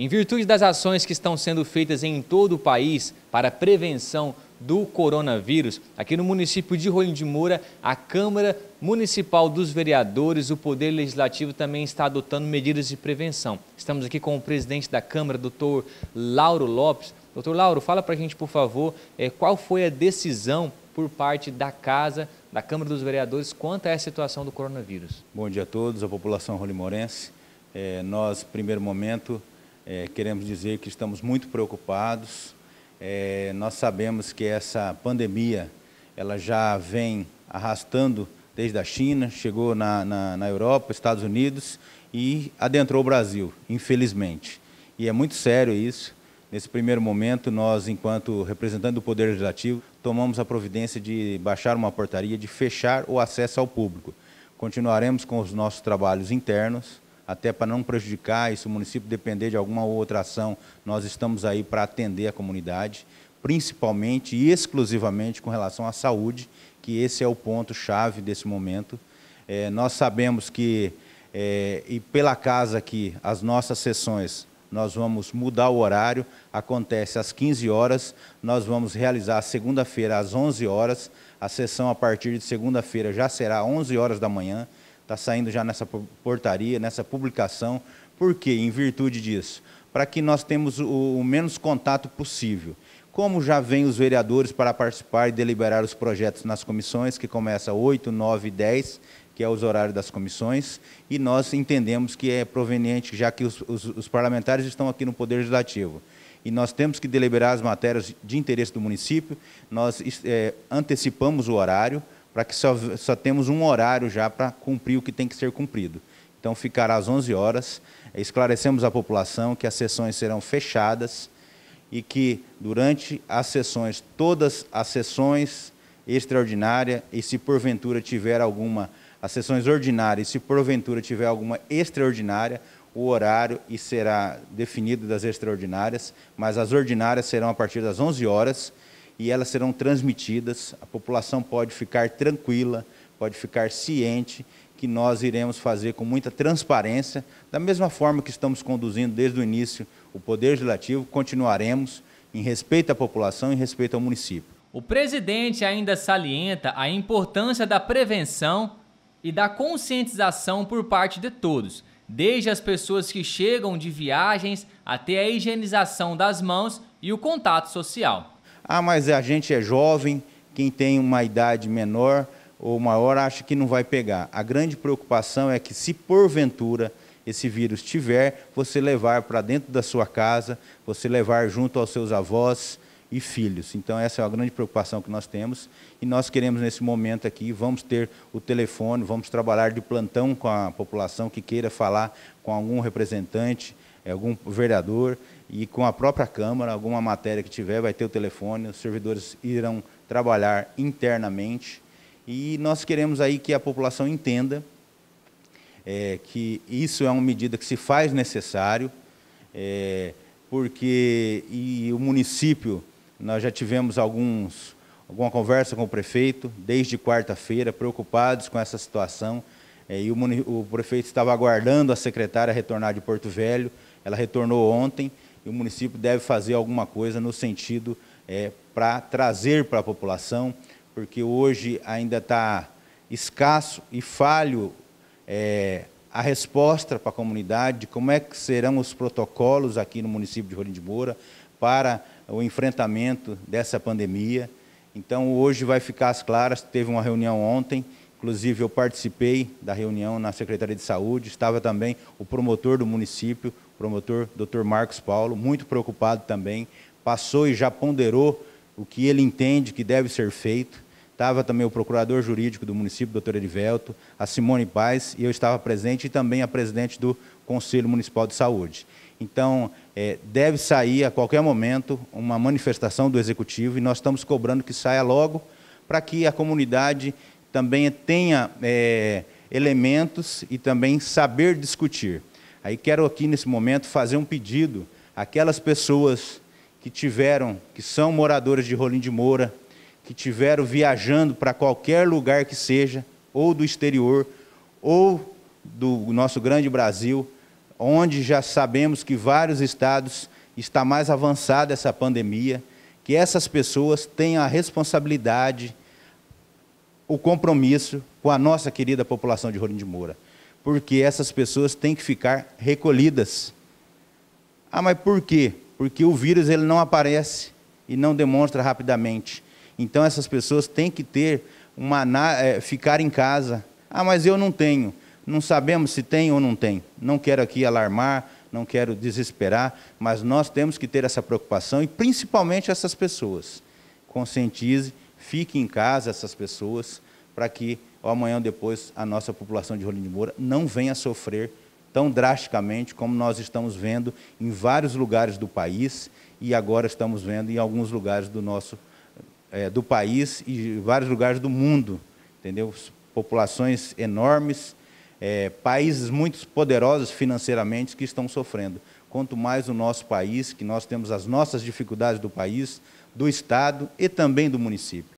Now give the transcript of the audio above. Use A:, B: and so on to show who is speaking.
A: Em virtude das ações que estão sendo feitas em todo o país para a prevenção do coronavírus, aqui no município de Rolim de Moura, a Câmara Municipal dos Vereadores, o Poder Legislativo também está adotando medidas de prevenção. Estamos aqui com o presidente da Câmara, doutor Lauro Lopes. Doutor Lauro, fala para a gente, por favor, eh, qual foi a decisão por parte da Casa, da Câmara dos Vereadores, quanto a essa situação do coronavírus.
B: Bom dia a todos, a população rolimorense. É, eh, nós, primeiro momento, é, queremos dizer que estamos muito preocupados. É, nós sabemos que essa pandemia ela já vem arrastando desde a China, chegou na, na, na Europa, Estados Unidos e adentrou o Brasil, infelizmente. E é muito sério isso. Nesse primeiro momento, nós, enquanto representante do Poder Legislativo, tomamos a providência de baixar uma portaria de fechar o acesso ao público. Continuaremos com os nossos trabalhos internos, até para não prejudicar, e se o município depender de alguma outra ação, nós estamos aí para atender a comunidade, principalmente e exclusivamente com relação à saúde, que esse é o ponto-chave desse momento. É, nós sabemos que, é, e pela casa que as nossas sessões nós vamos mudar o horário, acontece às 15 horas, nós vamos realizar segunda-feira às 11 horas, a sessão a partir de segunda-feira já será 11 horas da manhã, está saindo já nessa portaria, nessa publicação. Por quê? Em virtude disso. Para que nós temos o, o menos contato possível. Como já vêm os vereadores para participar e deliberar os projetos nas comissões, que começa 8, 9 e 10, que é os horários das comissões, e nós entendemos que é proveniente, já que os, os, os parlamentares estão aqui no Poder Legislativo, e nós temos que deliberar as matérias de interesse do município, nós é, antecipamos o horário, para que só, só temos um horário já para cumprir o que tem que ser cumprido. Então ficará às 11 horas. Esclarecemos à população que as sessões serão fechadas e que durante as sessões, todas as sessões extraordinárias e se porventura tiver alguma, as sessões ordinárias, se porventura tiver alguma extraordinária, o horário e será definido das extraordinárias, mas as ordinárias serão a partir das 11 horas e elas serão transmitidas. A população pode ficar tranquila, pode ficar ciente que nós iremos fazer com muita transparência, da mesma forma que estamos conduzindo desde o início o Poder Legislativo, continuaremos em respeito à população e respeito ao município. O
A: presidente ainda salienta a importância da prevenção e da conscientização por parte de todos, desde as pessoas que chegam de viagens até a higienização das mãos e o contato social.
B: Ah, mas a gente é jovem, quem tem uma idade menor ou maior acha que não vai pegar. A grande preocupação é que, se porventura esse vírus tiver, você levar para dentro da sua casa, você levar junto aos seus avós e filhos. Então, essa é a grande preocupação que nós temos e nós queremos, nesse momento aqui, vamos ter o telefone, vamos trabalhar de plantão com a população que queira falar com algum representante é algum vereador e com a própria Câmara, alguma matéria que tiver, vai ter o telefone, os servidores irão trabalhar internamente. E nós queremos aí que a população entenda é, que isso é uma medida que se faz necessário, é, porque e o município, nós já tivemos alguns, alguma conversa com o prefeito, desde quarta-feira, preocupados com essa situação, é, e o, o prefeito estava aguardando a secretária retornar de Porto Velho, ela retornou ontem e o município deve fazer alguma coisa no sentido é, para trazer para a população, porque hoje ainda está escasso e falho é, a resposta para a comunidade de como é que serão os protocolos aqui no município de Rolim de Moura para o enfrentamento dessa pandemia. Então, hoje vai ficar às claras, teve uma reunião ontem, Inclusive, eu participei da reunião na Secretaria de Saúde, estava também o promotor do município, promotor Dr. Marcos Paulo, muito preocupado também, passou e já ponderou o que ele entende que deve ser feito. Estava também o procurador jurídico do município, doutor Erivelto, a Simone Paz, e eu estava presente, e também a presidente do Conselho Municipal de Saúde. Então, é, deve sair a qualquer momento uma manifestação do Executivo, e nós estamos cobrando que saia logo, para que a comunidade também tenha é, elementos e também saber discutir. Aí quero aqui nesse momento fazer um pedido àquelas pessoas que tiveram, que são moradores de Rolim de Moura, que tiveram viajando para qualquer lugar que seja, ou do exterior, ou do nosso grande Brasil, onde já sabemos que vários estados está mais avançada essa pandemia, que essas pessoas tenham a responsabilidade o compromisso com a nossa querida população de Rolim de Moura, porque essas pessoas têm que ficar recolhidas. Ah, mas por quê? Porque o vírus ele não aparece e não demonstra rapidamente. Então essas pessoas têm que ter uma é, ficar em casa. Ah, mas eu não tenho. Não sabemos se tem ou não tem. Não quero aqui alarmar, não quero desesperar, mas nós temos que ter essa preocupação e principalmente essas pessoas. Conscientize Fiquem em casa essas pessoas para que amanhã ou depois a nossa população de Rolim de Moura não venha sofrer tão drasticamente como nós estamos vendo em vários lugares do país e agora estamos vendo em alguns lugares do nosso é, do país e vários lugares do mundo, entendeu? Populações enormes, é, países muito poderosos financeiramente que estão sofrendo. Quanto mais o nosso país, que nós temos as nossas dificuldades do país, do Estado e também do município.